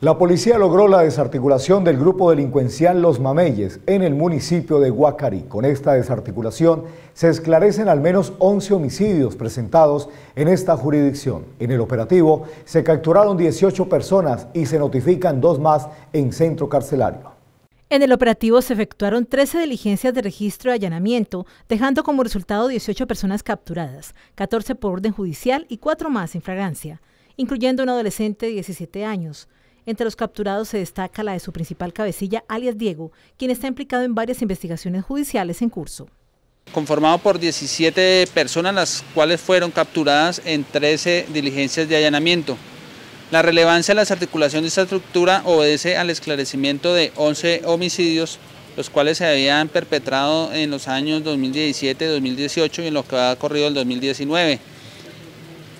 La policía logró la desarticulación del grupo delincuencial Los Mameyes en el municipio de Huacari. Con esta desarticulación se esclarecen al menos 11 homicidios presentados en esta jurisdicción. En el operativo se capturaron 18 personas y se notifican dos más en centro carcelario. En el operativo se efectuaron 13 diligencias de registro y allanamiento, dejando como resultado 18 personas capturadas, 14 por orden judicial y 4 más en fragancia, incluyendo un adolescente de 17 años. Entre los capturados se destaca la de su principal cabecilla, alias Diego, quien está implicado en varias investigaciones judiciales en curso. Conformado por 17 personas, las cuales fueron capturadas en 13 diligencias de allanamiento. La relevancia de la articulación de esta estructura obedece al esclarecimiento de 11 homicidios, los cuales se habían perpetrado en los años 2017, 2018 y en lo que ha ocurrido el 2019.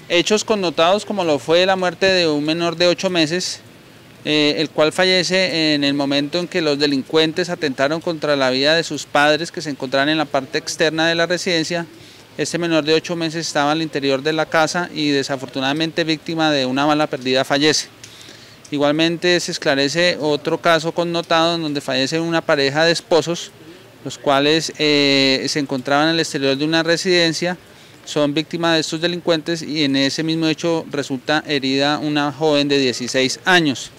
Hechos connotados como lo fue la muerte de un menor de 8 meses, eh, el cual fallece en el momento en que los delincuentes atentaron contra la vida de sus padres que se encontraban en la parte externa de la residencia. Este menor de ocho meses estaba al interior de la casa y desafortunadamente víctima de una bala perdida fallece. Igualmente se esclarece otro caso connotado en donde fallece una pareja de esposos, los cuales eh, se encontraban al exterior de una residencia, son víctimas de estos delincuentes y en ese mismo hecho resulta herida una joven de 16 años.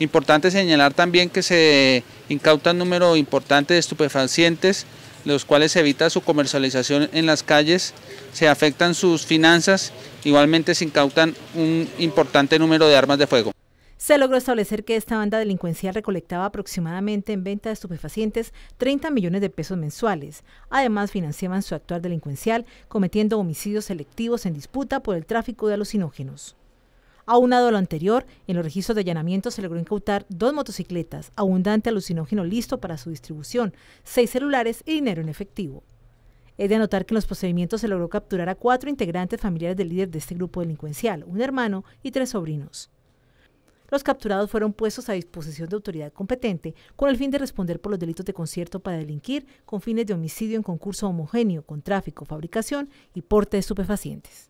Importante señalar también que se incautan un número importante de estupefacientes, los cuales se evita su comercialización en las calles, se afectan sus finanzas, igualmente se incautan un importante número de armas de fuego. Se logró establecer que esta banda delincuencial recolectaba aproximadamente en venta de estupefacientes 30 millones de pesos mensuales. Además, financiaban su actual delincuencial cometiendo homicidios selectivos en disputa por el tráfico de alucinógenos. Aunado a lo anterior, en los registros de allanamiento se logró incautar dos motocicletas, abundante alucinógeno listo para su distribución, seis celulares y dinero en efectivo. Es de anotar que en los procedimientos se logró capturar a cuatro integrantes familiares del líder de este grupo delincuencial, un hermano y tres sobrinos. Los capturados fueron puestos a disposición de autoridad competente con el fin de responder por los delitos de concierto para delinquir con fines de homicidio en concurso homogéneo, con tráfico, fabricación y porte de estupefacientes.